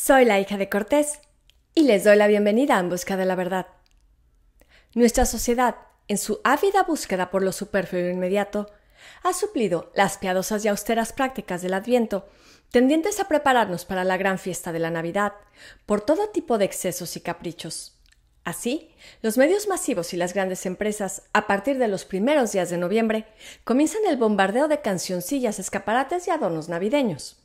Soy la hija de Cortés y les doy la bienvenida En Busca de la Verdad. Nuestra sociedad, en su ávida búsqueda por lo superfluo e inmediato, ha suplido las piadosas y austeras prácticas del Adviento, tendientes a prepararnos para la gran fiesta de la Navidad, por todo tipo de excesos y caprichos. Así, los medios masivos y las grandes empresas, a partir de los primeros días de noviembre, comienzan el bombardeo de cancioncillas, escaparates y adornos navideños.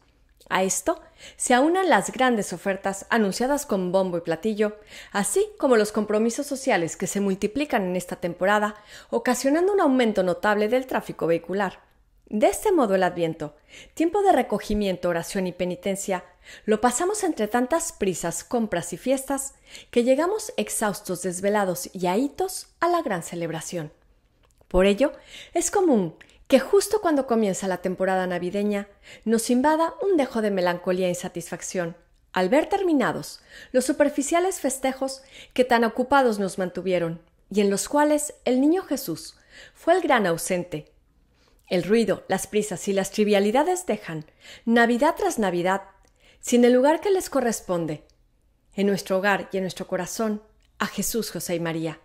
A esto se aunan las grandes ofertas anunciadas con bombo y platillo, así como los compromisos sociales que se multiplican en esta temporada, ocasionando un aumento notable del tráfico vehicular. De este modo el Adviento, tiempo de recogimiento, oración y penitencia, lo pasamos entre tantas prisas, compras y fiestas, que llegamos exhaustos, desvelados y ahitos a la gran celebración. Por ello, es común que justo cuando comienza la temporada navideña nos invada un dejo de melancolía e insatisfacción al ver terminados los superficiales festejos que tan ocupados nos mantuvieron y en los cuales el niño Jesús fue el gran ausente. El ruido, las prisas y las trivialidades dejan, Navidad tras Navidad, sin el lugar que les corresponde, en nuestro hogar y en nuestro corazón, a Jesús, José y María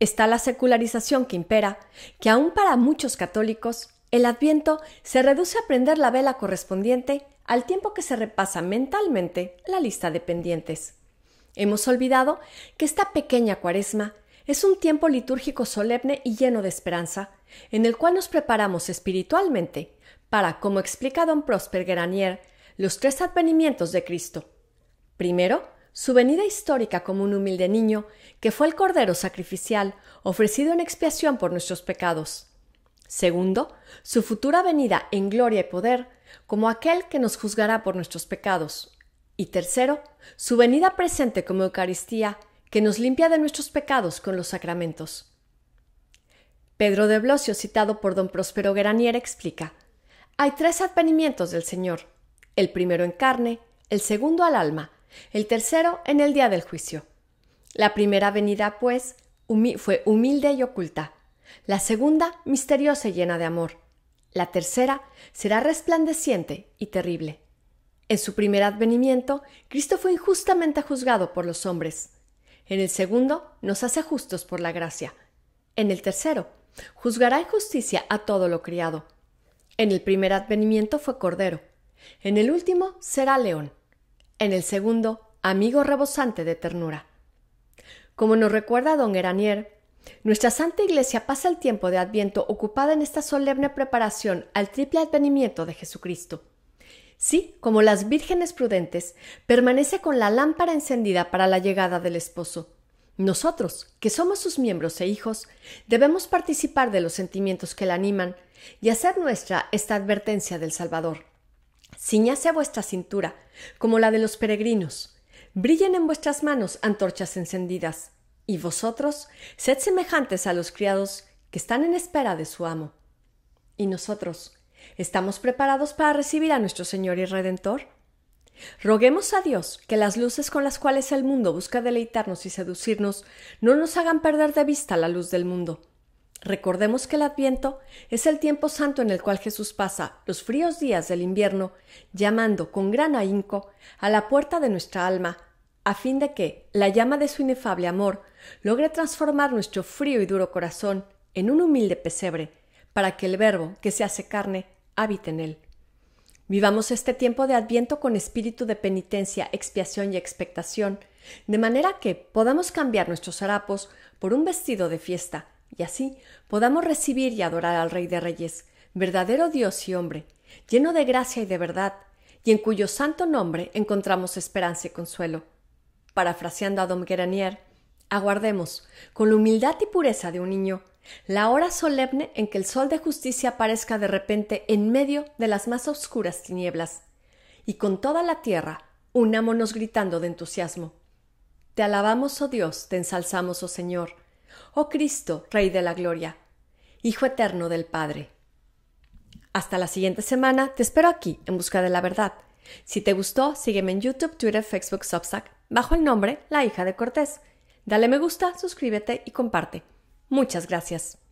está la secularización que impera, que aún para muchos católicos, el adviento se reduce a prender la vela correspondiente al tiempo que se repasa mentalmente la lista de pendientes. Hemos olvidado que esta pequeña cuaresma es un tiempo litúrgico solemne y lleno de esperanza, en el cual nos preparamos espiritualmente para, como explica don Prosper Granier, los tres advenimientos de Cristo. Primero, su venida histórica como un humilde niño, que fue el Cordero sacrificial ofrecido en expiación por nuestros pecados. Segundo, su futura venida en gloria y poder, como aquel que nos juzgará por nuestros pecados. Y tercero, su venida presente como Eucaristía, que nos limpia de nuestros pecados con los sacramentos. Pedro de Blosio, citado por don Próspero Granier, explica: Hay tres advenimientos del Señor: el primero en carne, el segundo al alma el tercero en el día del juicio. La primera venida, pues, fue humilde y oculta, la segunda misteriosa y llena de amor, la tercera será resplandeciente y terrible. En su primer advenimiento, Cristo fue injustamente juzgado por los hombres. En el segundo, nos hace justos por la gracia. En el tercero, juzgará en justicia a todo lo criado. En el primer advenimiento fue cordero. En el último será león en el segundo, amigo rebosante de ternura. Como nos recuerda don Eranier, nuestra Santa Iglesia pasa el tiempo de Adviento ocupada en esta solemne preparación al triple advenimiento de Jesucristo. Sí, como las vírgenes prudentes, permanece con la lámpara encendida para la llegada del esposo. Nosotros, que somos sus miembros e hijos, debemos participar de los sentimientos que la animan y hacer nuestra esta advertencia del Salvador ciñase a vuestra cintura, como la de los peregrinos. Brillen en vuestras manos antorchas encendidas, y vosotros sed semejantes a los criados que están en espera de su amo. ¿Y nosotros estamos preparados para recibir a nuestro Señor y Redentor? Roguemos a Dios que las luces con las cuales el mundo busca deleitarnos y seducirnos no nos hagan perder de vista la luz del mundo, Recordemos que el Adviento es el tiempo santo en el cual Jesús pasa los fríos días del invierno llamando con gran ahínco a la puerta de nuestra alma, a fin de que la llama de su inefable amor logre transformar nuestro frío y duro corazón en un humilde pesebre, para que el Verbo que se hace carne habite en él. Vivamos este tiempo de Adviento con espíritu de penitencia, expiación y expectación, de manera que podamos cambiar nuestros harapos por un vestido de fiesta, y así podamos recibir y adorar al Rey de Reyes, verdadero Dios y hombre, lleno de gracia y de verdad, y en cuyo santo nombre encontramos esperanza y consuelo. Parafraseando a Dom Gueranier, aguardemos, con la humildad y pureza de un niño, la hora solemne en que el sol de justicia aparezca de repente en medio de las más oscuras tinieblas, y con toda la tierra unámonos gritando de entusiasmo. Te alabamos, oh Dios, te ensalzamos, oh Señor, Oh Cristo, Rey de la Gloria, Hijo Eterno del Padre. Hasta la siguiente semana, te espero aquí, en busca de la verdad. Si te gustó, sígueme en YouTube, Twitter, Facebook, Substack, bajo el nombre La Hija de Cortés. Dale me gusta, suscríbete y comparte. Muchas gracias.